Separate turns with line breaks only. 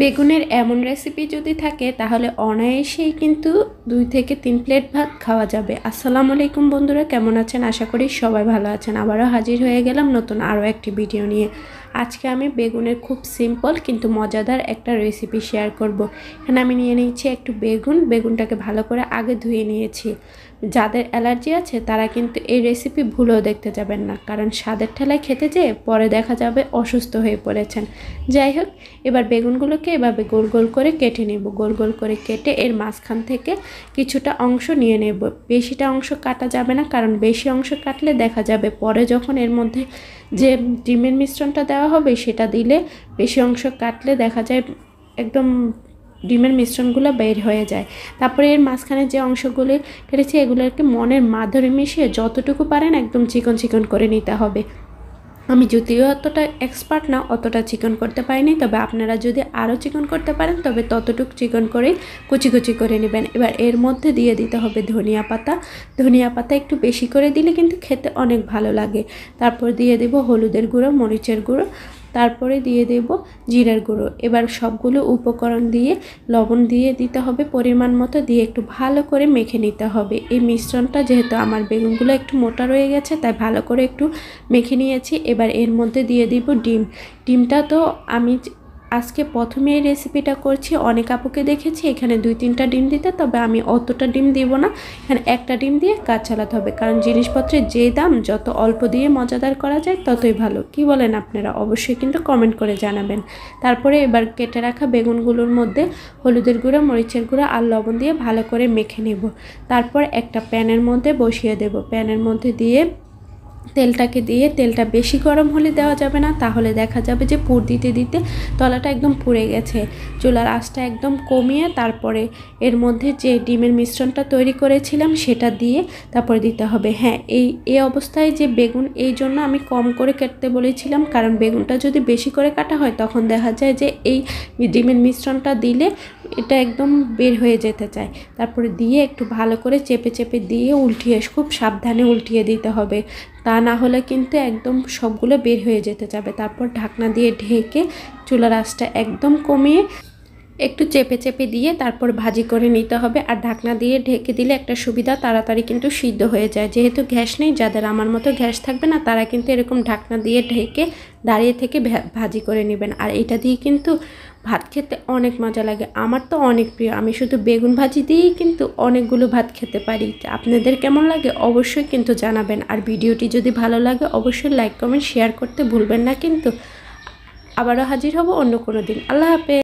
বেগুনের এমন রেসিপি যদি থাকে তাহলে অনায়াসেই কিন্তু দুই থেকে তিন প্লেট ভাত খাওয়া যাবে আসসালামু আলাইকুম বন্ধুরা কেমন আছেন আশা করি সবাই ভালো আছেন আবারও হাজির হয়ে গেলাম নতুন আরও একটি ভিডিও নিয়ে আজকে আমি বেগুনের খুব সিম্পল কিন্তু মজাদার একটা রেসিপি শেয়ার করব। এখানে আমি নিয়ে নিয়েছি একটু বেগুন বেগুনটাকে ভালো করে আগে ধুয়ে নিয়েছি যাদের অ্যালার্জি আছে তারা কিন্তু এই রেসিপি ভুলেও দেখতে যাবেন না কারণ স্বাদের ঠেলায় খেতে যেয়ে পরে দেখা যাবে অসুস্থ হয়ে পড়েছেন যাই হোক এবার বেগুনগুলোকে এভাবে গোল গোল করে কেটে নেব গোল গোল করে কেটে এর মাঝখান থেকে কিছুটা অংশ নিয়ে নেব বেশিটা অংশ কাটা যাবে না কারণ বেশি অংশ কাটলে দেখা যাবে পরে যখন এর মধ্যে যে ডিমের মিশ্রণটা দেওয়া হবে সেটা দিলে বেশি অংশ কাটলে দেখা যায় একদম ডিমের মিশ্রণগুলো বের হয়ে যায় তারপরে এর মাঝখানে যে অংশগুলি কেটেছি এগুলোকে মনের মাধুরী মিশিয়ে যতটুকু পারেন একদম চিকন চিকন করে নিতে হবে আমি যদিও অতটা এক্সপার্ট না অতটা চিকন করতে পারিনি তবে আপনারা যদি আরও চিকন করতে পারেন তবে ততটুক চিকন করে কুচি কুচি করে নেবেন এবার এর মধ্যে দিয়ে দিতে হবে ধনিয়া পাতা ধনিয়া পাতা একটু বেশি করে দিলে কিন্তু খেতে অনেক ভালো লাগে তারপর দিয়ে দেব হলুদের গুঁড়ো মরিচের গুঁড়ো তারপরে দিয়ে দেব জিরার গুঁড়ো এবার সবগুলো উপকরণ দিয়ে লবণ দিয়ে দিতে হবে পরিমাণ মতো দিয়ে একটু ভালো করে মেখে নিতে হবে এই মিশ্রণটা যেহেতু আমার বেগুনগুলো একটু মোটা রয়ে গেছে তাই ভালো করে একটু মেখে নিয়েছি এবার এর মধ্যে দিয়ে দিব ডিম ডিমটা তো আমি আজকে প্রথমে এই রেসিপিটা করছি অনেক আপুকে দেখেছি এখানে দুই তিনটা ডিম দিতে তবে আমি অতটা ডিম দিব না এখানে একটা ডিম দিয়ে কাজ চালাতে হবে কারণ জিনিসপত্রের যে দাম যত অল্প দিয়ে মজাদার করা যায় ততই ভালো কি বলেন আপনারা অবশ্যই কিন্তু কমেন্ট করে জানাবেন তারপরে এবার কেটে রাখা বেগুনগুলোর মধ্যে হলুদের গুঁড়া মরিচের গুঁড়া আর লবণ দিয়ে ভালো করে মেখে নেব তারপর একটা প্যানের মধ্যে বসিয়ে দেব প্যানের মধ্যে দিয়ে তেলটাকে দিয়ে তেলটা বেশি গরম হলে দেওয়া যাবে না তাহলে দেখা যাবে যে পুর দিতে দিতে তলাটা একদম পুড়ে গেছে চুলার আঁচটা একদম কমিয়ে তারপরে এর মধ্যে যে ডিমের মিশ্রণটা তৈরি করেছিলাম সেটা দিয়ে তারপরে দিতে হবে হ্যাঁ এই এই অবস্থায় যে বেগুন এই জন্য আমি কম করে কাটতে বলেছিলাম কারণ বেগুনটা যদি বেশি করে কাটা হয় তখন দেখা যায় যে এই ডিমের মিশ্রণটা দিলে এটা একদম বের হয়ে যেতে চায় তারপরে দিয়ে একটু ভালো করে চেপে চেপে দিয়ে উল্টিয়ে খুব সাবধানে উল্টিয়ে দিতে হবে তা না হলে কিন্তু একদম সবগুলো বের হয়ে যেতে যাবে তারপর ঢাকনা দিয়ে ঢেকে চুলার আঁচটা একদম কমিয়ে একটু চেপে চেপে দিয়ে তারপর ভাজি করে নিতে হবে আর ঢাকনা দিয়ে ঢেকে দিলে একটা সুবিধা তাড়াতাড়ি কিন্তু সিদ্ধ হয়ে যায় যেহেতু গ্যাস নেই যাদের আমার মতো গ্যাস থাকবে না তারা কিন্তু এরকম ঢাকনা দিয়ে ঢেকে দাঁড়িয়ে থেকে ভাজি করে নেবেন আর এটা দিয়ে কিন্তু ভাত খেতে অনেক মজা লাগে আমার তো অনেক প্রিয় আমি শুধু বেগুন ভাজি দিয়েই কিন্তু অনেকগুলো ভাত খেতে পারি আপনাদের কেমন লাগে অবশ্যই কিন্তু জানাবেন আর ভিডিওটি যদি ভালো লাগে অবশ্যই লাইক কমেন্ট শেয়ার করতে ভুলবেন না কিন্তু আবারও হাজির হব অন্য কোনো দিন আল্লাহ হাফেজ